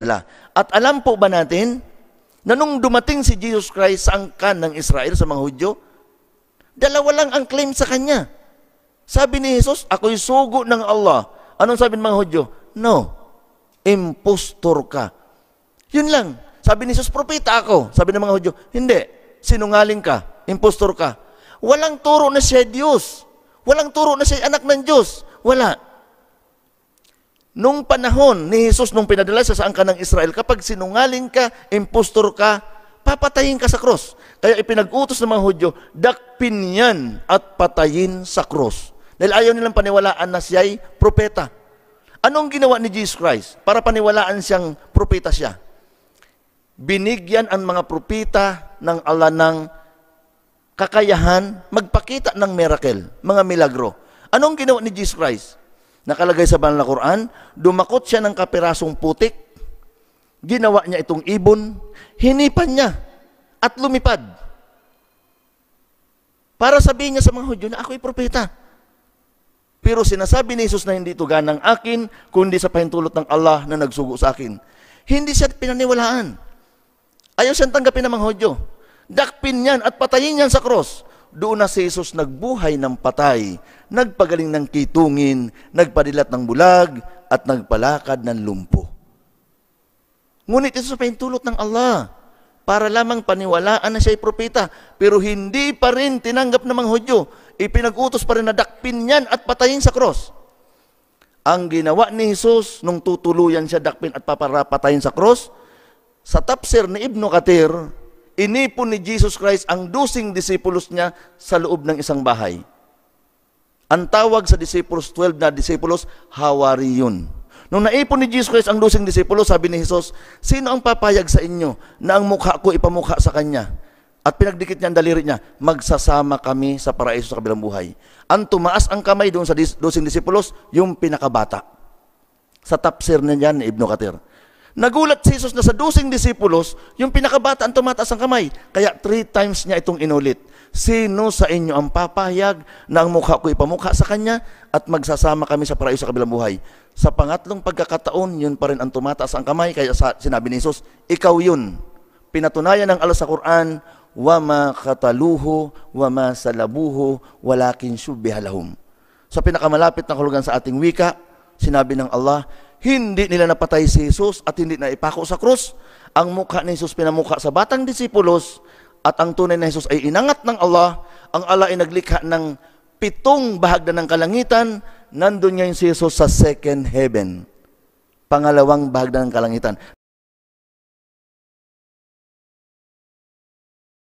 nila. At alam po ba natin na nung dumating si Jesus Christ sa angkan ng Israel sa mga Hudyo, dalawa lang ang claim sa kanya. Sabi ni Jesus, ako'y sugo ng Allah. Anong sabi ng mga Hudyo? No, impostor ka. Yun lang. Sabi ni Jesus, propeta ako. Sabi ng mga Hudyo, hindi, sinungaling ka, impostor ka. Walang turo na siya Diyos. Walang turo na siya anak ng Diyos. Wala. Nung panahon ni Jesus, nung pinadala siya sa angka ng Israel, kapag sinungaling ka, impostor ka, papatayin ka sa cross. Kaya ipinag-utos ng mga Hudyo, dakpin yan at patayin sa cross. Dahil ayaw nilang paniwalaan na siya ay propeta. Anong ginawa ni Jesus Christ para paniwalaan siyang propeta siya? Binigyan ang mga propeta ng ala ng kakayahan magpakita ng miracle, mga milagro. Anong ginawa ni Jesus Christ? nakalagay sa banal na Quran, dumakot siya ng kapirasong putik, ginawa niya itong ibon, hinipan niya at lumipad. Para sabihin niya sa mga Hudyo na ako'y propeta. Pero sinasabi ni Jesus na hindi ito ganang akin, kundi sa pahintulot ng Allah na nagsugo sa akin. Hindi siya pinaniwalaan. Ayaw siyang tanggapin ng mga Hudyo. Dakpin niyan at patayin niyan sa cross doon na si Jesus nagbuhay ng patay, nagpagaling ng kitungin, nagpadilat ng bulag, at nagpalakad ng lumpo. Ngunit ito sa pahintulot ng Allah para lamang paniwalaan na siya'y propeta, pero hindi pa rin tinanggap ng mga Hudyo. Ipinag-utos pa rin na dakpin niyan at patayin sa cross. Ang ginawa ni Jesus nung tutuluyan siya dakpin at paparapatayin sa cross, sa tafsir ni Ibn Katir, inipon ni Jesus Christ ang dusing disipulos niya sa loob ng isang bahay. Ang tawag sa disipulos, 12 na disipulos, hawariyon. Nung naipon ni Jesus Christ ang dusing disipulo, sabi ni Jesus, sino ang papayag sa inyo na ang mukha ko ipamukha sa kanya? At pinagdikit niya ang daliri niya, magsasama kami sa paraiso sa kabilang buhay. Ang tumaas ang kamay doon sa dusing disipulos, yung pinakabata. Sa tapsir na niyan Ibn Katir. Nagulat si Jesus na sa dusing disipulos, yung pinakabata ang tumataas ang kamay. Kaya three times niya itong inulit. Sino sa inyo ang papayag na ang mukha ko ipamukha sa kanya at magsasama kami sa paraiso sa kabilang buhay? Sa pangatlong pagkakataon, yun pa rin ang tumataas ang kamay. Kaya sa, sinabi ni Jesus, ikaw yun. Pinatunayan ng Allah sa Quran, wama kataluho, wama salabuhu, walakin syubihalahum. Sa pinakamalapit na hulugan sa ating wika, sinabi ng Allah, hindi nila napatay si Jesus at hindi na ipako sa krus. Ang mukha ni Jesus pinamukha sa batang disipulos at ang tunay na Jesus ay inangat ng Allah. Ang Allah ay naglikha ng pitong bahagda ng kalangitan. Nandun ngayon si Jesus sa second heaven. Pangalawang bahagda ng kalangitan.